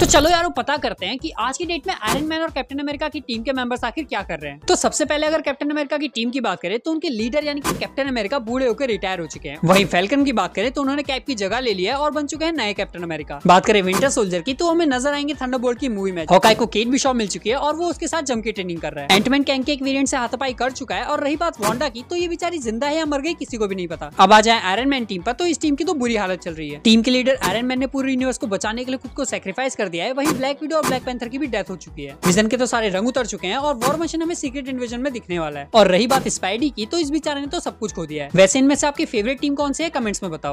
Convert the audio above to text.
तो चलो यार पता करते हैं कि आज की डेट में आयरन मैन और कैप्टन अमेरिका की टीम के मेंबर्स आखिर क्या कर रहे हैं तो सबसे पहले अगर कैप्टन अमेरिका की टीम की बात करें तो उनके लीडर यानी कि कैप्टन अमेरिका बूढ़े होकर रिटायर हो चुके हैं वहीं फैल्कन की बात करें तो उन्होंने कैप की जगह ले लिया है और बन चुके हैं नए कैप्टन अमेरिका बात करें विंटर सोल्जर की तो हमें नजर आएंगे थंडरबोल्ट की मूवी में हॉकाई को केट शॉप मिल चुकी है और वो उसके साथ जम ट्रेनिंग कर रहा है एंटमैन कैंक के एक वेरियंट से हाथापाई कर चुका है और रही बात वॉन्डा की तो ये बेचारी जिंदा है या मर गई किसी को भी नहीं पता अब आ जाए आयरन मैन टीम पर तो इस टीम की तो बुरी हालत चल रही है टीम के लीडर आयरन मैन ने पूरे यूनिवर्स को बचाने के लिए खुद को सेक्रीफाइस कर कर दिया है वहीं ब्लैक वीडियो और ब्लैक पैंथर की भी डेथ हो चुकी है विजन के तो सारे रंग उतर चुके हैं और वॉर मशीन हमें सीक्रेट इन्वेजन में दिखने वाला है और रही बात स्पाइडी की तो इस बेचारे ने तो सब कुछ खो दिया है वैसे इनमें से आपकी फेवरेट टीम कौन सी है कमेंट्स में बताओ